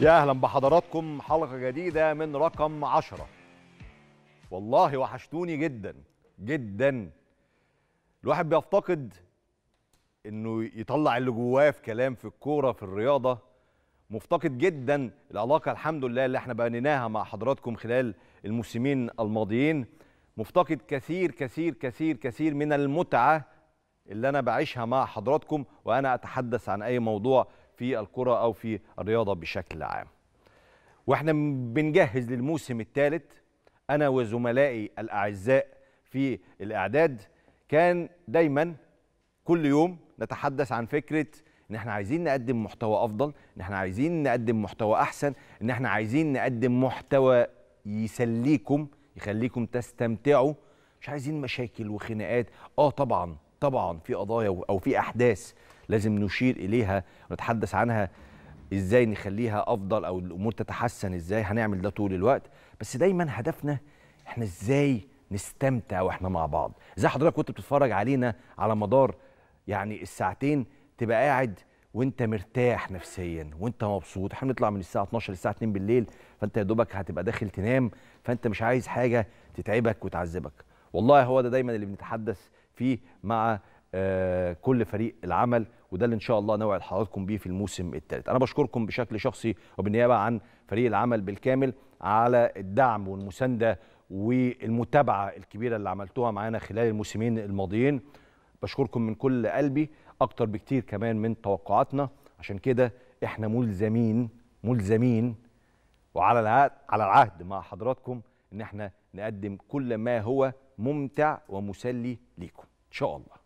يا اهلا بحضراتكم حلقه جديده من رقم عشرة والله وحشتوني جدا جدا الواحد بيفتقد انه يطلع اللي جواه في كلام في الكوره في الرياضه مفتقد جدا العلاقه الحمد لله اللي احنا بنيناها مع حضراتكم خلال الموسمين الماضيين مفتقد كثير كثير كثير كثير من المتعه اللي انا بعيشها مع حضراتكم وانا اتحدث عن اي موضوع في الكرة أو في الرياضة بشكل عام واحنا بنجهز للموسم الثالث أنا وزملائي الأعزاء في الإعداد كان دايما كل يوم نتحدث عن فكرة ان احنا عايزين نقدم محتوى افضل ان احنا عايزين نقدم محتوى احسن ان احنا عايزين نقدم محتوى يسليكم يخليكم تستمتعوا مش عايزين مشاكل وخناقات اه طبعا طبعا في قضايا او في احداث لازم نشير اليها ونتحدث عنها ازاي نخليها افضل او الامور تتحسن ازاي هنعمل ده طول الوقت بس دايما هدفنا احنا ازاي نستمتع واحنا مع بعض زي حضرتك كنت بتتفرج علينا على مدار يعني الساعتين تبقى قاعد وانت مرتاح نفسيا وانت مبسوط احنا بنطلع من الساعه 12 للساعه 2 بالليل فانت يا دوبك هتبقى داخل تنام فانت مش عايز حاجه تتعبك وتعذبك والله هو ده دايما اللي بنتحدث فيه مع آه، كل فريق العمل وده اللي ان شاء الله نوعد حضراتكم بيه في الموسم الثالث انا بشكركم بشكل شخصي وبالنيابه عن فريق العمل بالكامل على الدعم والمسانده والمتابعه الكبيره اللي عملتوها معانا خلال الموسمين الماضيين بشكركم من كل قلبي اكتر بكتير كمان من توقعاتنا عشان كده احنا ملزمين ملزمين وعلى العهد على العهد مع حضراتكم ان احنا نقدم كل ما هو ممتع ومسلي ليكم ان شاء الله